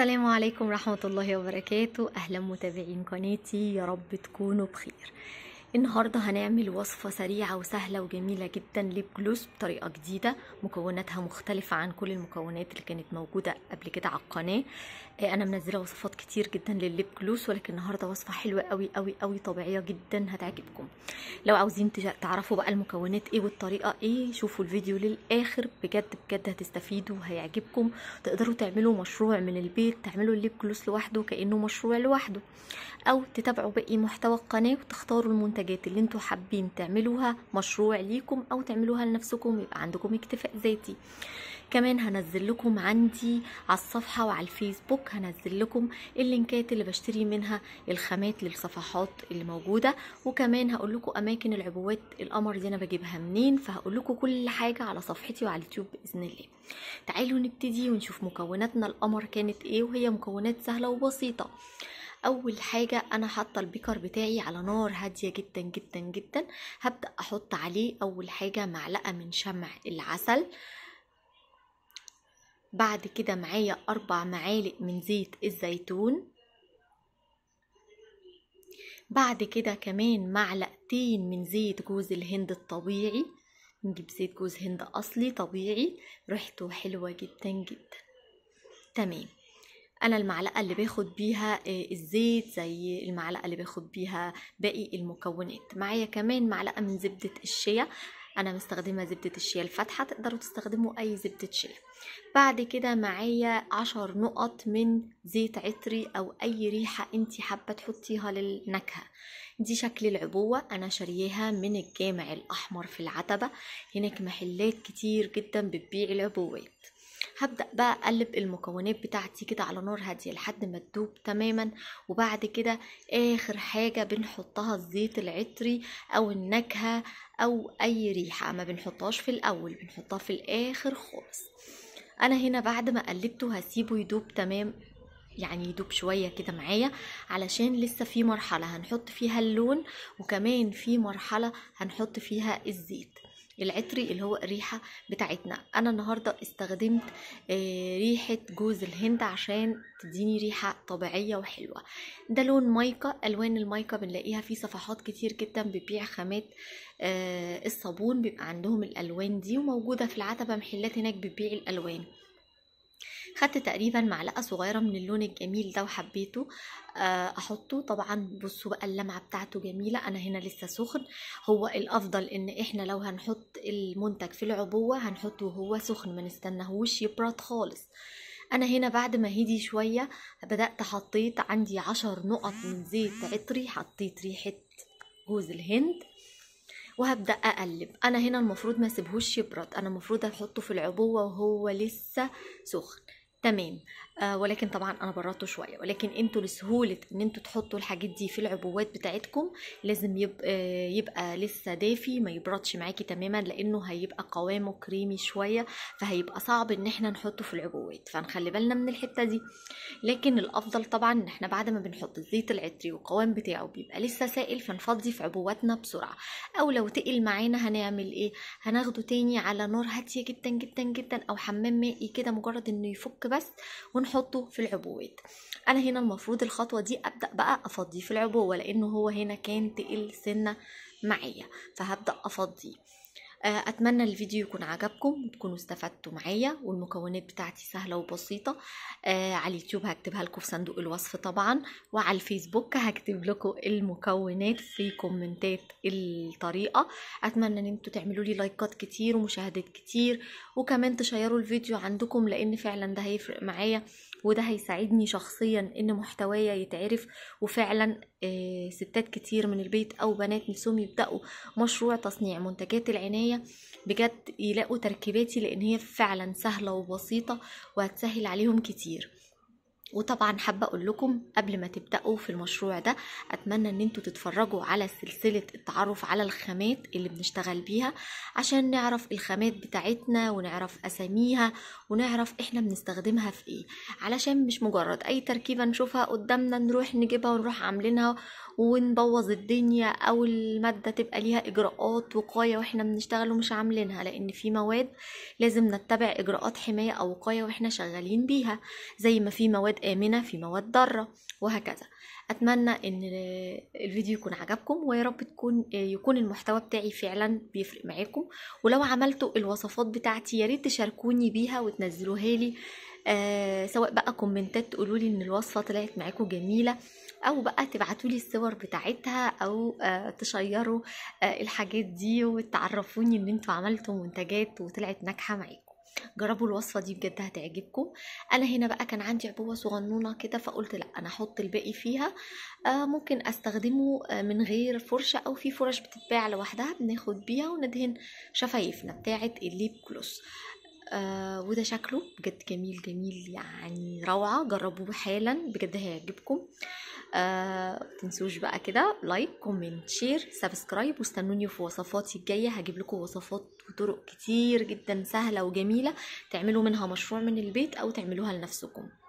السلام عليكم ورحمة الله وبركاته أهلا متابعين قناتي يا رب تكونوا بخير النهاردة هنعمل وصفة سريعة وسهلة وجميلة جدا ليب جلوس بطريقة جديدة مكوناتها مختلفة عن كل المكونات اللي كانت موجودة قبل كده على القناة آه، أنا منزلة وصفات كتير جدا للليب جلوس ولكن النهاردة وصفة حلوة قوي قوي قوي طبيعية جدا هتعجبكم لو عاوزين تعرفوا بقى المكونات ايه والطريقة ايه شوفوا الفيديو للآخر بجد بجد هتستفيدوا وهيعجبكم تقدروا تعملوا مشروع من البيت تعملوا الليب جلوس لوحده كأنه مشروع لوحده أو تتابعوا باقي محتوى القناة وتختاروا المنتج المنتجات اللي انتوا حابين تعملوها مشروع ليكم او تعملوها لنفسكم يبقى عندكم اكتفاء ذاتي كمان هنزل لكم عندي على الصفحة وعلى الفيسبوك هنزل لكم اللينكات اللي بشتري منها الخامات للصفحات اللي موجودة وكمان هقول لكم اماكن العبوات القمر دي انا بجيبها منين فهقول لكم كل حاجة على صفحتي وعلى اليوتيوب باذن الله تعالوا نبتدي ونشوف مكوناتنا القمر كانت ايه وهي مكونات سهلة وبسيطة اول حاجه انا حاطه البيكر بتاعي على نار هاديه جدا جدا جدا هبدا احط عليه اول حاجه معلقه من شمع العسل بعد كده معايا اربع معالق من زيت الزيتون بعد كده كمان معلقتين من زيت جوز الهند الطبيعي نجيب زيت جوز هند اصلي طبيعي ريحته حلوه جدا جدا تمام انا المعلقه اللي باخد بيها آه، الزيت زي المعلقه اللي باخد بيها باقي المكونات معايا كمان معلقه من زبده الشيا انا مستخدمه زبده الشيا الفاتحه تقدروا تستخدموا اي زبده شيا بعد كده معايا عشر نقط من زيت عطري او اي ريحه انت حابه تحطيها للنكهه دي شكل العبوه انا شارياها من الجامع الاحمر في العتبه هناك محلات كتير جدا بتبيع العبوات هبدأ بقى أقلب المكونات بتاعتي كده على نار هادية لحد ما تدوب تماما وبعد كده آخر حاجة بنحطها الزيت العطري أو النكهة أو أي ريحة ما بنحطهاش في الأول بنحطها في الآخر خالص أنا هنا بعد ما قلبته هسيبه يدوب تمام يعني يدوب شويه كده معايا علشان لسه في مرحله هنحط فيها اللون وكمان في مرحله هنحط فيها الزيت العطري اللي هو الريحه بتاعتنا انا النهارده استخدمت آه، ريحه جوز الهند عشان تديني ريحه طبيعيه وحلوه ده لون مايكا الوان المايكا بنلاقيها في صفحات كتير جدا بتبيع خامات آه، الصابون بيبقى عندهم الالوان دي وموجوده في العتبه محلات هناك بتبيع الالوان خدت تقريبا معلقة صغيرة من اللون الجميل ده وحبيته آه، احطه طبعا بصوا بقى اللمعة بتاعته جميلة انا هنا لسه سخن هو الافضل ان احنا لو هنحط المنتج في العبوة هنحطه وهو سخن ما نستناهوش يبرد خالص انا هنا بعد ما هدي شوية بدأت حطيت عندي عشر نقط من زيت عطري حطيت ريحة جوز الهند وهبدا اقلب انا هنا المفروض ما اسيبهوش يبرد انا المفروض احطه في العبوه وهو لسه سخن تمام آه ولكن طبعا انا بردته شويه ولكن انتوا لسهوله ان انتوا تحطوا الحاجات دي في العبوات بتاعتكم لازم يبقى, آه، يبقى لسه دافي ما يبردش معاكي تماما لانه هيبقى قوامه كريمي شويه فهيبقى صعب ان احنا نحطه في العبوات فنخلي بالنا من الحته دي لكن الافضل طبعا ان احنا بعد ما بنحط الزيت العطري والقوام بتاعه بيبقى لسه سائل فنفضي في عبواتنا بسرعه او لو تقل معانا هنعمل ايه هناخده تاني على نار هاديه جدا جدا جدا او حمام مائي كده مجرد انه يفك بس ونحطه في العبوات انا هنا المفروض الخطوه دي ابدا بقى افضيه في العبوه لانه هو هنا كان تقل سنه معايا فهبدا افضيه آه، اتمنى الفيديو يكون عجبكم وتكونوا استفدتوا معايا والمكونات بتاعتي سهله وبسيطه آه، على اليوتيوب هكتبها لكم في صندوق الوصف طبعا وعلى الفيسبوك هكتب لكم المكونات في كومنتات الطريقه اتمنى ان انتوا تعملوا لي لايكات كتير ومشاهدات كتير وكمان تشيروا الفيديو عندكم لان فعلا ده هيفرق معايا وده هيساعدني شخصيا ان محتوايا يتعرف وفعلا آه، ستات كتير من البيت او بنات نفسهم يبداوا مشروع تصنيع منتجات العنايه بجد يلاقوا تركيباتي لان هي فعلا سهله وبسيطه وهتسهل عليهم كتير وطبعا حابه اقول لكم قبل ما تبداوا في المشروع ده اتمنى ان انتوا تتفرجوا على سلسله التعرف على الخامات اللي بنشتغل بيها عشان نعرف الخامات بتاعتنا ونعرف اساميها ونعرف احنا بنستخدمها في ايه علشان مش مجرد اي تركيبه نشوفها قدامنا نروح نجيبها ونروح عاملينها ونبوظ الدنيا او الماده تبقى ليها اجراءات وقايه واحنا بنشتغل ومش عاملينها لان في مواد لازم نتبع اجراءات حمايه او وقايه واحنا شغالين بيها زي ما في مواد آمنة في مواد ضارة وهكذا أتمنى إن الفيديو يكون عجبكم ويا رب تكون آه، يكون المحتوى بتاعي فعلا بيفرق معاكم ولو عملتوا الوصفات بتاعتي ياريت تشاركوني بيها وتنزلوها لي آه سواء بقى كومنتات تقولولي ان الوصفه طلعت معاكم جميله او بقى تبعتولي الصور بتاعتها او آه تشيروا آه الحاجات دي وتعرفوني ان انتوا عملتوا منتجات وطلعت ناجحه معاكم جربوا الوصفه دي بجد هتعجبكم انا هنا بقى كان عندي عبوه صغنونه كده فقلت لا انا احط الباقي فيها آه ممكن استخدمه آه من غير فرشه او في فرش بتتباع لوحدها بناخد بيها وندهن شفايفنا بتاعه الليب كلوس آه وده شكله بجد جميل جميل يعني روعه جربوه حالا بجد هيعجبكم آه آه، تنسوش بقى كده لايك كومنت شير سبسكرايب واستنوني في وصفاتي الجايه هجيب لكم وصفات وطرق كتير جدا سهله وجميله تعملوا منها مشروع من البيت او تعملوها لنفسكم